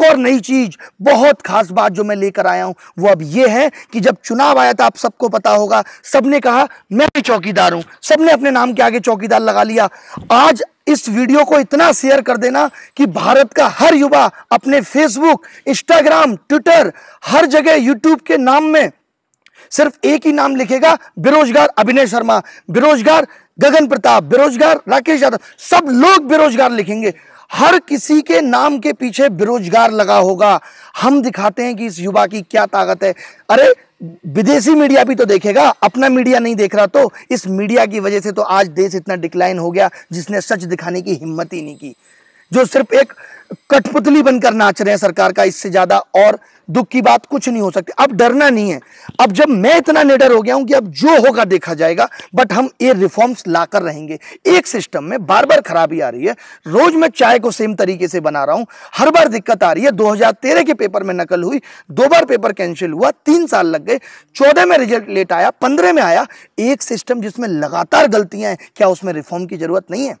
एक और नई चीज बहुत खास बात जो मैं लेकर आया हूं वो अब ये है कि जब चुनाव आया था आप सबको पता होगा सबने कहा मैं भी चौकीदार हूं सबने अपने नाम के आगे चौकीदार लगा लिया आज इस वीडियो को इतना शेयर कर देना कि भारत का हर युवा अपने फेसबुक इंस्टाग्राम ट्विटर हर जगह यूट्यूब के नाम में सिर्फ एक ही नाम लिखेगा बेरोजगार अभिनय शर्मा बेरोजगार गगन प्रताप बेरोजगार राकेश यादव सब लोग बेरोजगार लिखेंगे हर किसी के नाम के पीछे बेरोजगार लगा होगा हम दिखाते हैं कि इस युवा की क्या ताकत है अरे विदेशी मीडिया भी तो देखेगा अपना मीडिया नहीं देख रहा तो इस मीडिया की वजह से तो आज देश इतना डिक्लाइन हो गया जिसने सच दिखाने की हिम्मत ही नहीं की जो सिर्फ एक कठपुतली बनकर नाच रहे हैं सरकार का इससे ज्यादा और दुख की बात कुछ नहीं हो सकती अब डरना नहीं है अब जब मैं इतना निडर हो गया हूं कि अब जो होगा देखा जाएगा बट हम ये रिफॉर्म्स लाकर रहेंगे एक सिस्टम में बार बार खराबी आ रही है रोज मैं चाय को सेम तरीके से बना रहा हूं हर बार दिक्कत आ रही है 2013 के पेपर में नकल हुई दो बार पेपर कैंसिल हुआ तीन साल लग गए चौदह में रिजल्ट लेट आया पंद्रह में आया एक सिस्टम जिसमें लगातार गलतियां हैं क्या उसमें रिफॉर्म की जरूरत नहीं है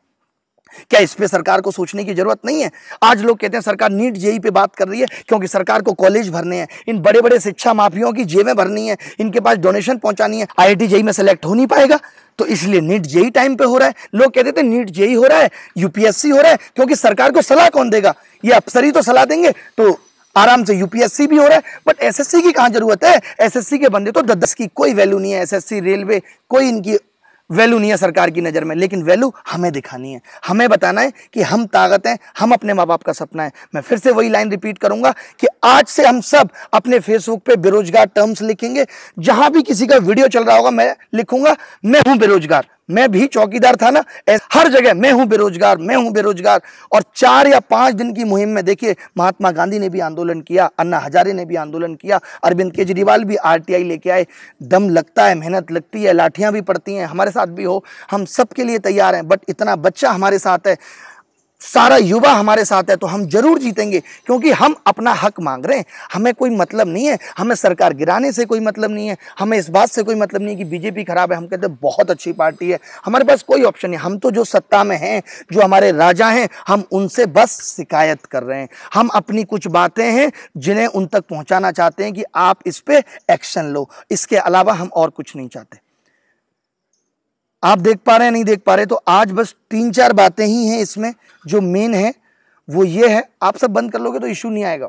क्या इस पे सरकार को सोचने की जरूरत नहीं है आज लोग कहते हैं सरकार नीट जेई पे बात कर रही है क्योंकि सरकार को कॉलेज भरने हैं इन बड़े बड़े शिक्षा माफियों की जेबें भरनी है इनके पास डोनेशन पहुंचानी है आई जेई में सेलेक्ट हो नहीं पाएगा तो इसलिए नीट जेई टाइम पे हो रहा है लोग कहते थे नीट जेई हो रहा है यूपीएससी हो रहा है क्योंकि सरकार को सलाह कौन देगा ये ही तो सलाह देंगे तो आराम से यूपीएससी भी हो रहा है बट एसएससी की कहाँ जरूरत है एसएससी के बंदे तो दस की कोई वैल्यू नहीं है एसएससी रेलवे कोई इनकी वैल्यू नहीं है सरकार की नज़र में लेकिन वैल्यू हमें दिखानी है हमें बताना है कि हम ताकत हैं हम अपने माँ बाप का सपना है मैं फिर से वही लाइन रिपीट करूँगा कि आज से हम सब अपने फेसबुक पे बेरोजगार टर्म्स लिखेंगे जहां भी किसी का वीडियो चल रहा होगा मैं लिखूंगा मैं हूँ बेरोजगार मैं भी चौकीदार था ना हर जगह मैं हूं बेरोजगार मैं हूं बेरोजगार और चार या पांच दिन की मुहिम में देखिए महात्मा गांधी ने भी आंदोलन किया अन्ना हजारे ने भी आंदोलन किया अरविंद केजरीवाल भी आरटीआई लेके आए दम लगता है मेहनत लगती है लाठियां भी पड़ती हैं हमारे साथ भी हो हम सबके लिए तैयार हैं बट इतना बच्चा हमारे साथ है सारा युवा हमारे साथ है तो हम जरूर जीतेंगे क्योंकि हम अपना हक मांग रहे हैं हमें कोई मतलब नहीं है हमें सरकार गिराने से कोई मतलब नहीं है हमें इस बात से कोई मतलब नहीं है कि बीजेपी खराब है हम कहते हैं बहुत अच्छी पार्टी है हमारे पास कोई ऑप्शन नहीं हम तो जो सत्ता में हैं जो हमारे राजा हैं हम उनसे बस शिकायत कर रहे हैं हम अपनी कुछ बातें हैं जिन्हें उन तक पहुँचाना चाहते हैं कि आप इस पर एक्शन लो इसके अलावा हम और कुछ नहीं चाहते आप देख पा रहे हैं नहीं देख पा रहे तो आज बस तीन चार बातें ही हैं इसमें जो मेन है वो ये है आप सब बंद कर लोगे तो इश्यू नहीं आएगा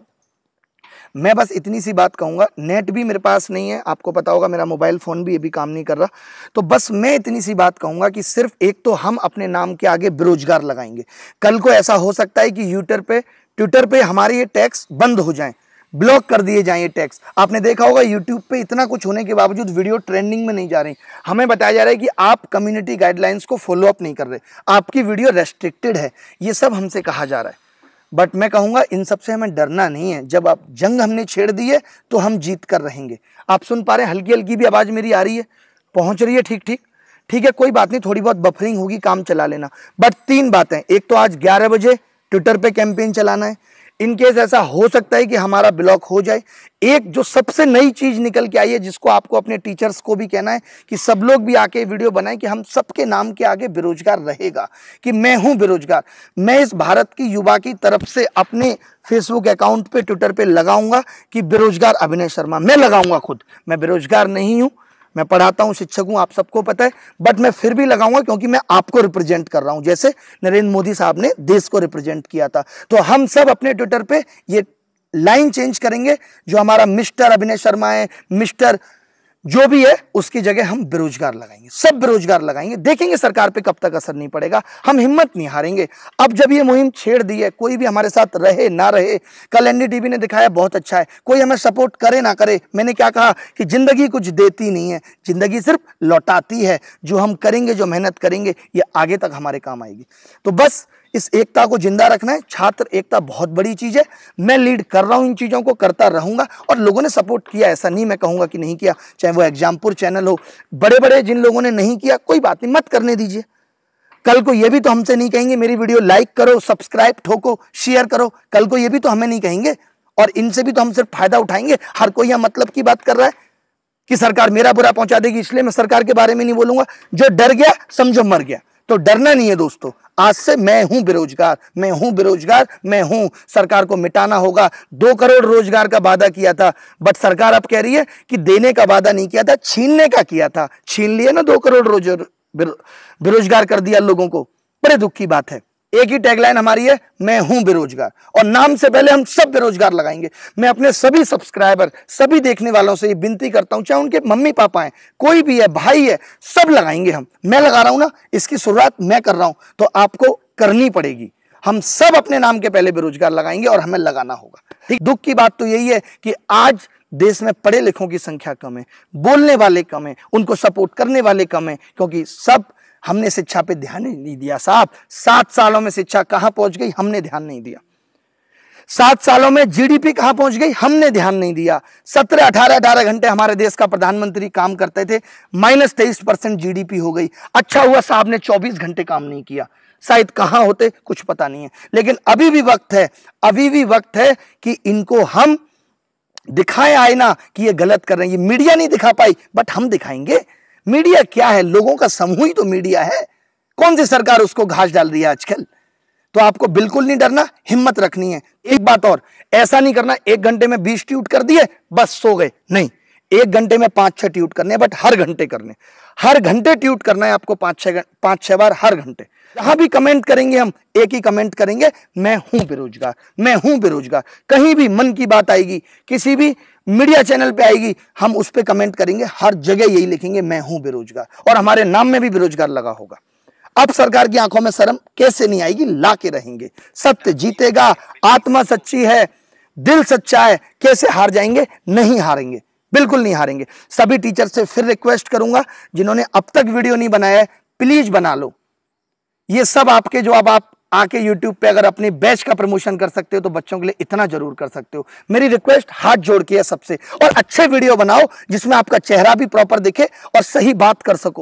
मैं बस इतनी सी बात कहूँगा नेट भी मेरे पास नहीं है आपको पता होगा मेरा मोबाइल फ़ोन भी अभी काम नहीं कर रहा तो बस मैं इतनी सी बात कहूँगा कि सिर्फ एक तो हम अपने नाम के आगे बेरोजगार लगाएंगे कल को ऐसा हो सकता है कि यूटर पे ट्विटर पे हमारे ये टैक्स बंद हो जाएं ब्लॉक कर दिए जाएं ये टैक्स आपने देखा होगा यूट्यूब पे इतना कुछ होने के बावजूद वीडियो ट्रेंडिंग में नहीं जा रही हमें बताया जा रहा है कि आप कम्युनिटी गाइडलाइंस को फॉलोअप नहीं कर रहे आपकी वीडियो रेस्ट्रिक्टेड है ये सब हमसे कहा जा रहा है बट मैं कहूँगा इन सब से हमें डरना नहीं है जब आप जंग हमने छेड़ दी है तो हम जीत कर रहेंगे आप सुन पा रहे हैं हल्की हल्की भी आवाज़ मेरी आ रही है पहुँच रही है ठीक ठीक ठीक है कोई बात नहीं थोड़ी बहुत बफरिंग होगी काम चला लेना बट तीन बातें एक तो आज ग्यारह बजे ट्विटर पर कैंपेन चलाना है इन केस ऐसा हो सकता है कि हमारा ब्लॉक हो जाए एक जो सबसे नई चीज़ निकल के आई है जिसको आपको अपने टीचर्स को भी कहना है कि सब लोग भी आके वीडियो बनाएं कि हम सबके नाम के आगे बेरोजगार रहेगा कि मैं हूं बेरोजगार मैं इस भारत की युवा की तरफ से अपने फेसबुक अकाउंट पे ट्विटर पे लगाऊंगा कि बेरोजगार अभिनय शर्मा मैं लगाऊंगा खुद मैं बेरोजगार नहीं हूँ मैं पढ़ाता हूँ शिक्षक हूँ आप सबको पता है बट मैं फिर भी लगाऊंगा क्योंकि मैं आपको रिप्रेजेंट कर रहा हूँ जैसे नरेंद्र मोदी साहब ने देश को रिप्रेजेंट किया था तो हम सब अपने ट्विटर पे ये लाइन चेंज करेंगे जो हमारा मिस्टर अभिनय शर्मा है मिस्टर जो भी है उसकी जगह हम बेरोजगार लगाएंगे सब बेरोजगार लगाएंगे देखेंगे सरकार पे कब तक असर नहीं पड़ेगा हम हिम्मत नहीं हारेंगे अब जब ये मुहिम छेड़ दी है कोई भी हमारे साथ रहे ना रहे कल एनडीटीवी ने दिखाया बहुत अच्छा है कोई हमें सपोर्ट करे ना करे मैंने क्या कहा कि ज़िंदगी कुछ देती नहीं है ज़िंदगी सिर्फ लौटाती है जो हम करेंगे जो मेहनत करेंगे ये आगे तक हमारे काम आएगी तो बस इस एकता को जिंदा रखना है छात्र एकता बहुत बड़ी चीज़ है मैं लीड कर रहा हूँ इन चीज़ों को करता रहूँगा और लोगों ने सपोर्ट किया ऐसा नहीं मैं कहूँगा कि नहीं किया चाहे वो एग्जामपुर चैनल हो बड़े बड़े जिन लोगों ने नहीं किया कोई बात नहीं मत करने दीजिए कल को ये भी तो हमसे नहीं कहेंगे मेरी वीडियो लाइक करो सब्सक्राइब ठोको शेयर करो कल को ये भी तो हमें नहीं कहेंगे और इनसे भी तो हम सिर्फ फायदा उठाएंगे हर कोई यह मतलब की बात कर रहा है कि सरकार मेरा बुरा पहुंचा देगी इसलिए मैं सरकार के बारे में नहीं बोलूंगा जो डर गया समझो मर गया तो डरना नहीं है दोस्तों आज से मैं हूं बेरोजगार मैं हूं बेरोजगार मैं हूं सरकार को मिटाना होगा दो करोड़ रोजगार का वादा किया था बट सरकार अब कह रही है कि देने का वादा नहीं किया था छीनने का किया था छीन लिया ना दो करोड़ रोज बेरोजगार कर दिया लोगों को बड़े दुख की बात है एक ही टैगलाइन हमारी है मैं हूं बेरोजगार और नाम से पहले हम सब बेरोजगार लगाएंगे मैं अपने सभी सब्सक्राइबर सभी देखने वालों से ये विनती करता हूं चाहे उनके मम्मी पापा हैं कोई भी है भाई है सब लगाएंगे हम मैं लगा रहा हूं ना इसकी शुरुआत मैं कर रहा हूं तो आपको करनी पड़ेगी हम सब अपने नाम के पहले बेरोजगार लगाएंगे और हमें लगाना होगा ठीक दुख की बात तो यही है कि आज देश में पढ़े लिखों की संख्या कम है बोलने वाले कम है उनको सपोर्ट करने वाले कम है क्योंकि सब हमने शिक्षा पे ध्यान नहीं दिया साहब सात सालों में शिक्षा कहां पहुंच गई हमने ध्यान नहीं दिया सात सालों में जीडीपी कहां पहुंच गई हमने ध्यान नहीं दिया सत्रह अठारह अठारह घंटे हमारे देश का प्रधानमंत्री काम करते थे माइनस तेईस परसेंट जीडीपी हो गई अच्छा हुआ साहब ने चौबीस घंटे काम नहीं किया शायद कहां होते कुछ पता नहीं है लेकिन अभी भी वक्त है अभी भी वक्त है कि इनको हम दिखाएं आए ना कि ये गलत कर रहे हैं ये मीडिया नहीं दिखा पाई बट हम दिखाएंगे मीडिया क्या है लोगों का समूह ही तो मीडिया है कौन सी सरकार उसको घास डाल रही है आजकल तो आपको बिल्कुल नहीं डरना हिम्मत रखनी है एक बात और ऐसा नहीं करना एक घंटे में बीस ट्यूट कर दिए बस सो गए नहीं एक घंटे में पांच छह ट्यूट करने बट हर घंटे करने हर घंटे ट्यूट करना है आपको पांच छह पांच छह बार हर घंटे जहां भी कमेंट करेंगे हम एक ही कमेंट करेंगे मैं हूं बेरोजगार मैं हूं बेरोजगार कहीं भी मन की बात आएगी किसी भी मीडिया चैनल पे आएगी हम उस पर कमेंट करेंगे हर जगह यही लिखेंगे मैं हूं बेरोजगार और हमारे नाम में भी बेरोजगार लगा होगा अब सरकार की आंखों में शर्म कैसे नहीं आएगी ला के रहेंगे सत्य जीतेगा आत्मा सच्ची है दिल सच्चा है कैसे हार जाएंगे नहीं हारेंगे बिल्कुल नहीं हारेंगे सभी टीचर से फिर रिक्वेस्ट करूंगा जिन्होंने अब तक वीडियो नहीं बनाया है प्लीज बना लो ये सब आपके जो अब आप आके YouTube पे अगर अपने बैच का प्रमोशन कर सकते हो तो बच्चों के लिए इतना जरूर कर सकते हो मेरी रिक्वेस्ट हाथ जोड़ के है सबसे और अच्छे वीडियो बनाओ जिसमें आपका चेहरा भी प्रॉपर दिखे और सही बात कर सको